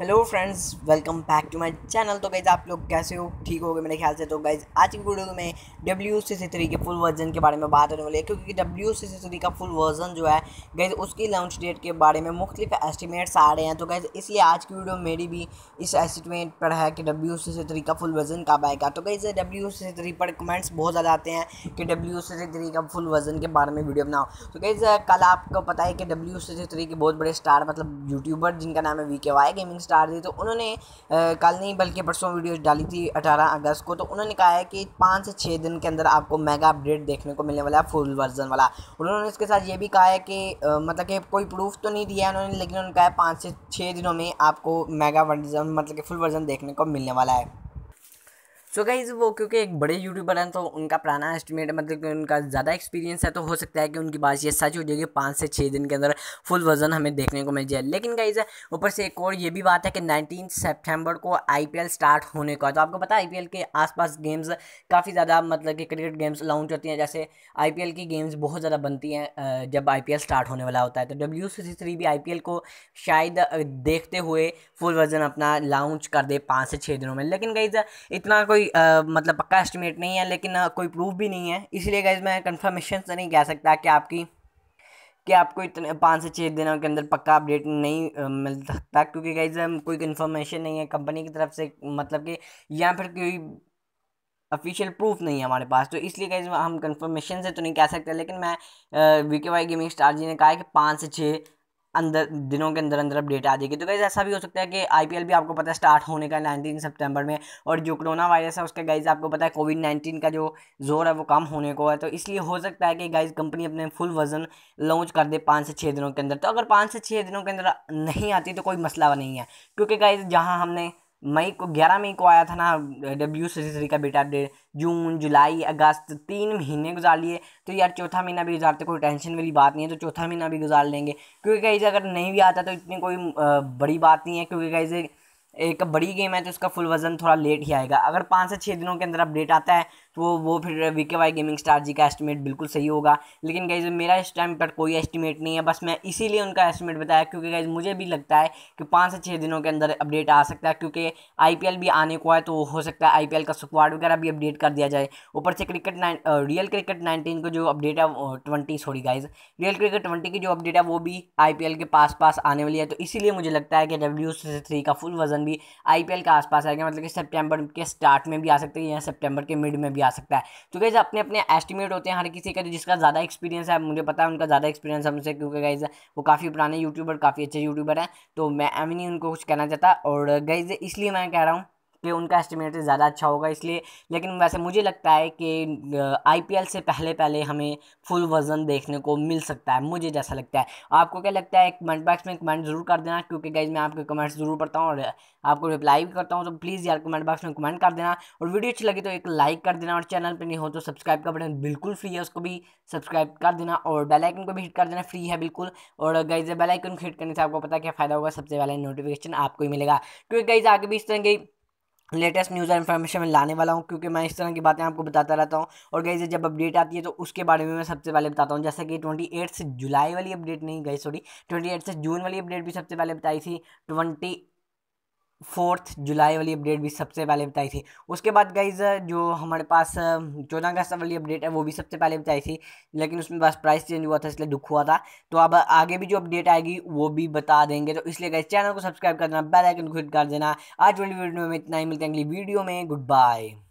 hello friends welcome back to my channel तो guys आप लोग कैसे हो ठीक हो गए मेरे ख्याल से तो गाइज़ आज की वीडियो में डब्ल्यू सी सी थ्री के फुल वर्जन के बारे में बात होने वाली है क्योंकि डब्ल्यू सी सी थ्री का फुल वर्जन जो है गाइज़ उसकी लॉन्च डेट के बारे में मुख्तलिफ एस्टिमेट्स आ रहे हैं तो गाइज़ इसलिए आज की वीडियो मेरी भी इस एस्टिमेट पर है कि डब्ल्यू सी सी थ्री का फुल वर्जन कब आएगा तो guys W C C three पर कमेंट्स बहुत ज़्यादा आते हैं कि डब्ल्यू सी सी थ्री का फुल वर्जन के बारे में वीडियो बनाओ तो गाइज़ कल आपको पता है कि डब्ल्यू सी सी थ्री के बहुत बड़े स्टार मतलब यूट्यूबर जिनका नाम है वी के वाई गेमिंग स्टार थी तो उन्होंने कल नहीं बल्कि परसों वीडियो डाली थी अठारह अगस्त को तो उन्होंने कहा है कि पाँच से छः दिन के अंदर आपको मेगा अपडेट देखने को मिलने वाला है फुल वर्जन वाला उन्होंने इसके साथ ये भी कहा है कि मतलब कि कोई प्रूफ तो नहीं दिया उन्होंने लेकिन उन्होंने कहा है पाँच से छः दिनों में आपको मेगा वर्जन मतलब कि फुल वर्जन देखने को मिलने वाला है सो गाइज वो क्योंकि एक बड़े यूट्यूबर हैं तो उनका पुराना एस्टिमेट मतलब कि उनका ज़्यादा एक्सपीरियंस है तो हो सकता है कि उनकी बात ये सच हो जाएगी पाँच से छः दिन के अंदर फुल वर्जन हमें देखने को मिल जाए लेकिन गाइज ऊपर से एक और ये भी बात है कि नाइनटीन सेप्टेम्बर को आई स्टार्ट होने का तो आपको पता है आई के आसपास गेम्स काफ़ी ज़्यादा मतलब कि क्रिकेट गेम्स लॉन्च होती हैं जैसे आई की गेम्स बहुत ज़्यादा बनती हैं जब आई स्टार्ट होने वाला होता है तो डब्ल्यू भी आई को शायद देखते हुए फुल वर्जन अपना लॉन्च कर दे पाँच से छः दिनों में लेकिन गाइज इतना कोई कोई आ, मतलब पक्का एस्टिमेट नहीं है लेकिन आ, कोई प्रूफ भी नहीं है इसलिए गाइज मैं कन्फर्मेशन से नहीं कह सकता कि आपकी कि आपको इतने पाँच से छः दिनों के अंदर पक्का अपडेट नहीं आ, मिल सकता क्योंकि गाइज कोई कन्फर्मेशन नहीं है कंपनी की तरफ से मतलब कि या फिर कोई ऑफिशियल प्रूफ नहीं है हमारे पास तो इसलिए गाइज हम कन्फर्मेशन से तो नहीं कह सकते लेकिन मैं वी के वाई गेमिंग स्टार जी ने कहा है कि पाँच से छः अंदर दिनों के अंदर अंदर अपडेट आ जाएगी तो गाइज़ ऐसा भी हो सकता है कि आईपीएल भी आपको पता है स्टार्ट होने का नाइनटीन सितंबर में और जो कोरोना वायरस है उसका गाइज़ आपको पता है कोविड नाइन्टीन का जो जोर है वो कम होने को है तो इसलिए हो सकता है कि गाइज़ कंपनी अपने फुल वज़न लॉन्च कर दे पाँच से छः दिनों के अंदर तो अगर पाँच से छः दिनों के अंदर नहीं आती तो कोई मसला नहीं है क्योंकि गाइज़ जहाँ हमने मई को ग्यारह मई को आया था ना डब्ल्यू सी थ्री का बेटा अपडेट जून जुलाई अगस्त तीन महीने गुजार लिए तो यार चौथा महीना भी गुजारते कोई टेंशन वाली बात नहीं है तो चौथा महीना भी गुजार लेंगे क्योंकि कहीं अगर नहीं भी आता तो इतनी कोई बड़ी बात नहीं है क्योंकि कहीं एक बड़ी गेम है तो उसका फुल वजन थोड़ा लेट ही आएगा अगर पाँच से छः दिनों के अंदर अपडेट आता है तो वो वो फिर वी के वाई गेमिंग स्टार जी का एस्टिमेट बिल्कुल सही होगा लेकिन गाइज मेरा इस टाइम पर कोई एस्टिमेट नहीं है बस मैं इसीलिए उनका एस्टिमेट बताया क्योंकि गाइज मुझे भी लगता है कि पाँच से छः दिनों के अंदर अपडेट आ सकता है क्योंकि आई भी आने को है तो हो सकता है आई का स्क्वाड वगैरह भी अपडेट कर दिया जाए ऊपर से cricket nine real cricket nineteen का जो अपडेट है twenty sorry guys real cricket twenty की जो अपडेट है वो भी आई के पास पास आने वाली है तो इसीलिए मुझे लगता है कि डब्ल्यू थ्री का फुल वजन भी आईपीएल के आसपास आएगा मतलब कि सितंबर के स्टार्ट में भी आ सकते हैं या सितंबर के मिड में भी आ सकता है तो गाइज अपने अपने एस्टिमेट होते हैं हर किसी का जिसका ज़्यादा एक्सपीरियंस है मुझे पता है उनका ज़्यादा एक्सपीरियंस है मुझसे क्योंकि गाइज वो काफ़ी पुराने यूट्यूबर काफ़ी अच्छे यूट्यूबर हैं तो मैं एम नहीं उनको कुछ कहना चाहता और गाइज इसलिए मैं कह रहा हूँ कि उनका एस्टिमेट ज़्यादा अच्छा होगा इसलिए लेकिन वैसे मुझे लगता है कि आईपीएल से पहले पहले हमें फुल वर्जन देखने को मिल सकता है मुझे जैसा लगता है आपको क्या लगता है कमेंट बॉक्स में कमेंट ज़रूर कर देना क्योंकि गाइज मैं आपके कमेंट्स ज़रूर पढ़ता हूँ और आपको रिप्लाई भी करता हूँ तो प्लीज़ यार कमेंट बॉक्स में कमेंट कर देना और वीडियो अच्छी लगी तो एक लाइक कर देना और चैनल पर नहीं हो तो सब्सक्राइब का बटन बिल्कुल फ्री है उसको भी सब्सक्राइब कर देना और बेलाइकन को भी हिट कर देना फ्री है बिल्कुल और गाइज बेलाइकन को हिट करने से आपको पता क्या फ़ायदा होगा सबसे पहले नोटिफिकेशन आपको ही मिलेगा क्योंकि गाइज आगे भी इस तरह की लेटेस्ट न्यूज़ और इन्फॉर्मेशन मैं लाने वाला हूँ क्योंकि मैं इस तरह की बातें आपको बताता रहता हूँ और गई जब अपडेट आती है तो उसके बारे में मैं सबसे पहले बताता हूँ जैसे कि ट्वेंटी एट से जुलाई वाली अपडेट नहीं गई सॉरी ट्वेंटी एट से जून वाली अपडेट भी सबसे पहले बताई थी ट्वेंटी फोर्थ जुलाई वाली अपडेट भी सबसे पहले बताई थी उसके बाद गाइज जो हमारे पास चौदह अगस्त वाली अपडेट है वो भी सबसे पहले बताई थी लेकिन उसमें बस प्राइस चेंज हुआ था इसलिए दुख हुआ था तो अब आगे भी जो अपडेट आएगी वो भी बता देंगे तो इसलिए गाइज चैनल को सब्सक्राइब कर देना बेल आइकन को हिट कर देना आज वाली वीडियो में इतना ही मिलते हैं अगली वीडियो में गुड बाय